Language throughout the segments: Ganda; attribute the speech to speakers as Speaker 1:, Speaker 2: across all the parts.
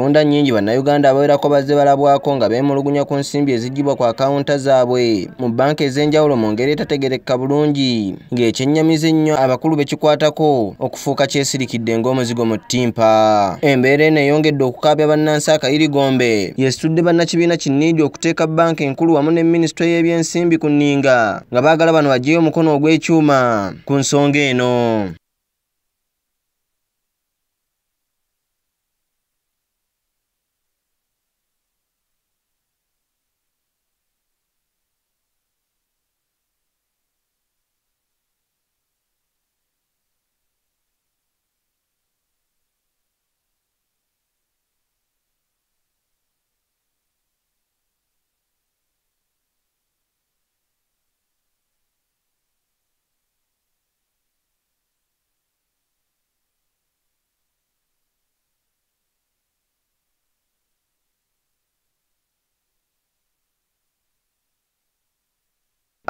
Speaker 1: funda nnyingi bannayuganda abawerako bazze balabwako nga beemulugunya ku nsimbi ezigibwa ku akawunta zaabwe mu banka ez'enjawulo mu ngeri etategereka bulungi ng'ekyennyamiza ennyo abakulu bekikwatako okufuuka kyesirikidde ng'omuzigo mu ttimpa embeera eno eyongedde okukaabya bannansi akayirigombe yesitudde bannakibiina kinniidi okuteeka banka enkulu wamu ne minisitule y'ebyensimbi ku nninga nga baagala bano bagyeyo omukono ogw'ekyuma ku nsonga eno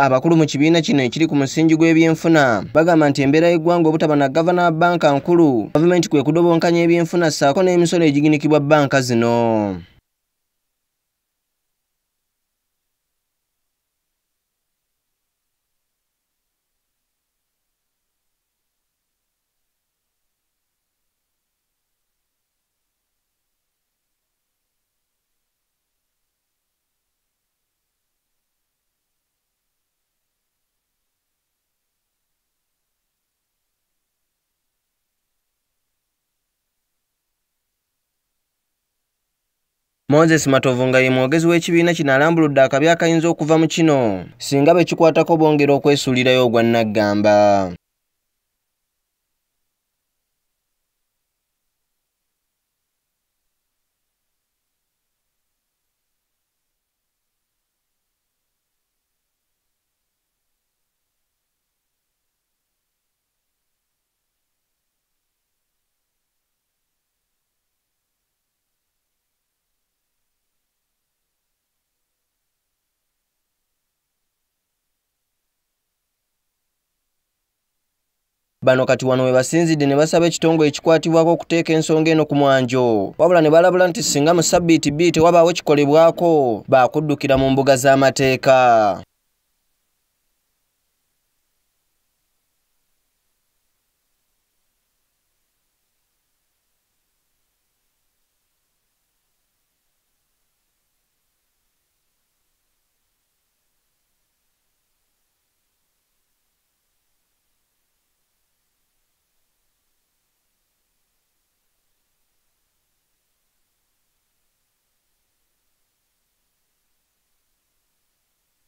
Speaker 1: abakulu mu kibiina kino ekiri ku musingi gw'ebyenfuna bagamba nti embeera y'eggwanga obutaba na gavana banka nkulu gavumenti kwe kudobonkanya ebyenfuna ssaako n'emisolo egiginikibwa banka zino moses matovu nga ye mwogezi w'ekibiina kino alambuludde akabi akayinza okuva mu kino singa be kikwatako bongera okwesuulirayo ogwa naggamba bano kati wano we basinzidde ne basaba ekitongo ekikwatibwako okuteeka ensonga eno ku mwanjo wabula ne balabula nti singa mu sabbiiti bii tewabaawo kikolebwako baakuddukira mu mbuga z'amateeka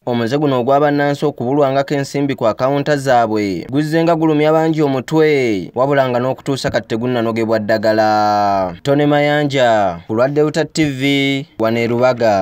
Speaker 1: omuze guno ogwabannansi okubulwangako ensimbi ku akawunta zaabwe guzzenga gulumya bangi omutwe wabulanga n'okutuusa kati tegunnanogebwa ddagala tone mayanja kulwadde uta tv wane rubaga